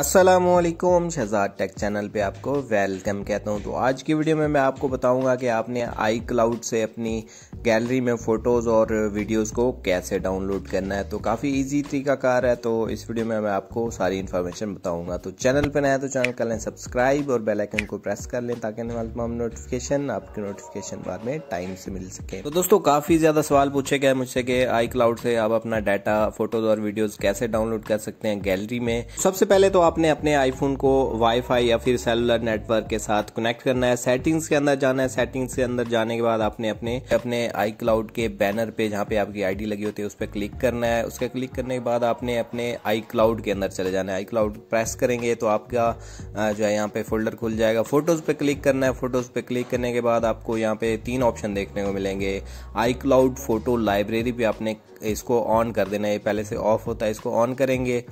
असलकुम Shahzad take channel पे आपको वेलकम कहता हूँ तो आज की वीडियो में मैं आपको बताऊंगा कि आपने आई क्लाउड से अपनी गैलरी में फ़ोटोज़ और वीडियोस को कैसे डाउनलोड करना है तो काफ़ी इजी तरीका कार है तो इस वीडियो में मैं आपको सारी इन्फॉर्मेशन बताऊंगा तो चैनल पर नया तो चैनल कर लें सब्सक्राइब और बेलाइकन को प्रेस कर लें ताकि तमाम नोटिफिकेशन आपके नोटिफिकेशन बाद में टाइम से मिल सके तो दोस्तों काफ़ी ज़्यादा सवाल पूछे गए मुझसे कि आई क्लाउड से आप अपना डाटा फ़ोटोज़ और वीडियोज़ कैसे डाउनलोड कर सकते हैं गैलरी में सबसे पहले तो आप आपने अपने आईफोन को वाईफाई या फिर सेलुलर नेटवर्क के साथ कनेक्ट करना है सेटिंग्स के अंदर जाना है सेटिंग्स के अंदर जाने के बाद आपने अपने अपने आई क्लाउड के बैनर पे जहाँ पे आपकी आईडी लगी होती है उस पर क्लिक करना है उसके क्लिक करने के बाद आपने अपने आई क्लाउड के अंदर चले जाना है आई क्लाउड प्रेस करेंगे तो आपका जो है यहाँ पे फोल्डर खुल जाएगा फोटोज़ पे क्लिक करना है फोटोज़ पे क्लिक करने के बाद आपको यहाँ पे तीन ऑप्शन देखने को मिलेंगे आई क्लाउड फोटो लाइब्रेरी पे आपने इसको ऑन कर देना है पहले से ऑफ होता है इसको ऑन करेंगे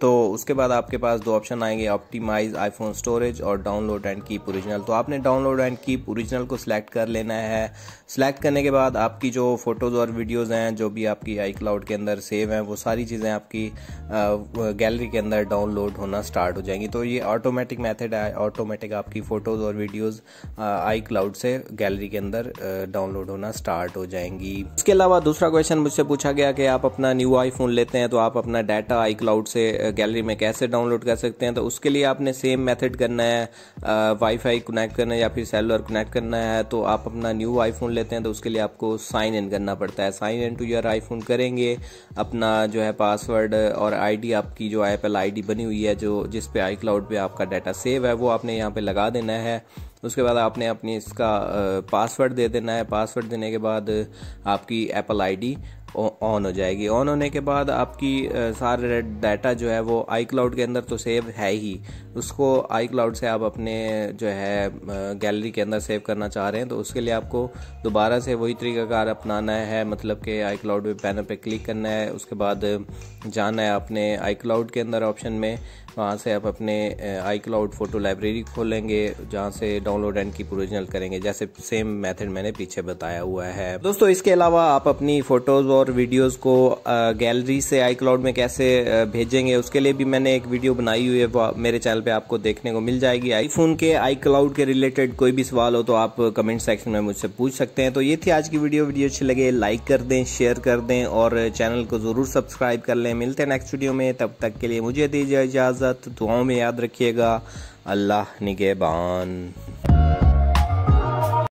तो उसके बाद आपके पास दो ऑप्शन आएंगे ऑप्टिमाइज आईफोन स्टोरेज और डाउनलोड एंड कीप ओरिजिनल तो आपने डाउनलोड एंड कीप ओरिजिनल को सिलेक्ट कर लेना है सिलेक्ट करने के बाद आपकी जो फोटोज़ और वीडियोज़ हैं जो भी आपकी आई क्लाउड के अंदर सेव हैं वो सारी चीज़ें आपकी गैलरी के अंदर डाउनलोड होना स्टार्ट हो जाएंगी तो ये ऑटोमेटिक मैथड है ऑटोमेटिक आपकी फ़ोटोज़ और वीडियोज़ आई क्लाउड से गैलरी के अंदर डाउनलोड होना स्टार्ट हो जाएंगी इसके अलावा दूसरा क्वेश्चन मुझसे पूछा गया कि आप अपना न्यू आईफोन लेते हैं तो आप अपना डाटा आई क्लाउड से गैलरी में कैसे डाउनलोड कर सकते हैं तो उसके लिए आपने सेम मेथड करना है वाईफाई कनेक्ट करना है या फिर सेलुलर कनेक्ट करना है तो आप अपना न्यू आईफोन लेते हैं तो उसके लिए आपको साइन इन करना पड़ता है sign in to your iPhone करेंगे अपना जो है पासवर्ड और आईडी आपकी जो एप्पल आईडी बनी हुई है जो जिस पे आई क्लाउड पे आपका डाटा सेव है वो आपने यहाँ पे लगा देना है उसके बाद आपने अपनी इसका पासवर्ड दे देना है पासवर्ड देने के बाद आपकी एप्पल आईडी ऑन हो जाएगी ऑन होने के बाद आपकी सारे डाटा जो है वो आई क्लाउड के अंदर तो सेव है ही उसको आई क्लाउड से आप अपने जो है गैलरी के अंदर सेव करना चाह रहे हैं तो उसके लिए आपको दोबारा से वही तरीकाकार अपनाना है मतलब कि आई क्लाउड पैनल पर क्लिक करना है उसके बाद जाना है अपने आई क्लाउड के अंदर ऑप्शन में वहाँ से आप अपने आई क्लाउड फ़ोटो लाइब्रेरी खोलेंगे जहाँ से डाउनलोड एंड की ओरिजिनल करेंगे जैसे सेम मेथड मैंने पीछे बताया हुआ है दोस्तों इसके अलावा आप अपनी फ़ोटोज़ और वीडियोज़ को गैलरी से आई क्लाउड में कैसे भेजेंगे उसके लिए भी मैंने एक वीडियो बनाई हुई है मेरे चैनल पर आपको देखने को मिल जाएगी आईफोन के आई क्लाउड के रिलेटेड कोई भी सवाल हो तो आप कमेंट सेक्शन में मुझसे पूछ सकते हैं तो ये थी आज की वीडियो वीडियो अच्छी लगे लाइक कर दें शेयर कर दें और चैनल को ज़रूर सब्सक्राइब कर लें मिलते हैं नेक्स्ट वीडियो में तब तक के लिए मुझे दीजिए इजाज़त इजाज़त तो दुआओं में याद रखिएगा अल्लाह निगेबान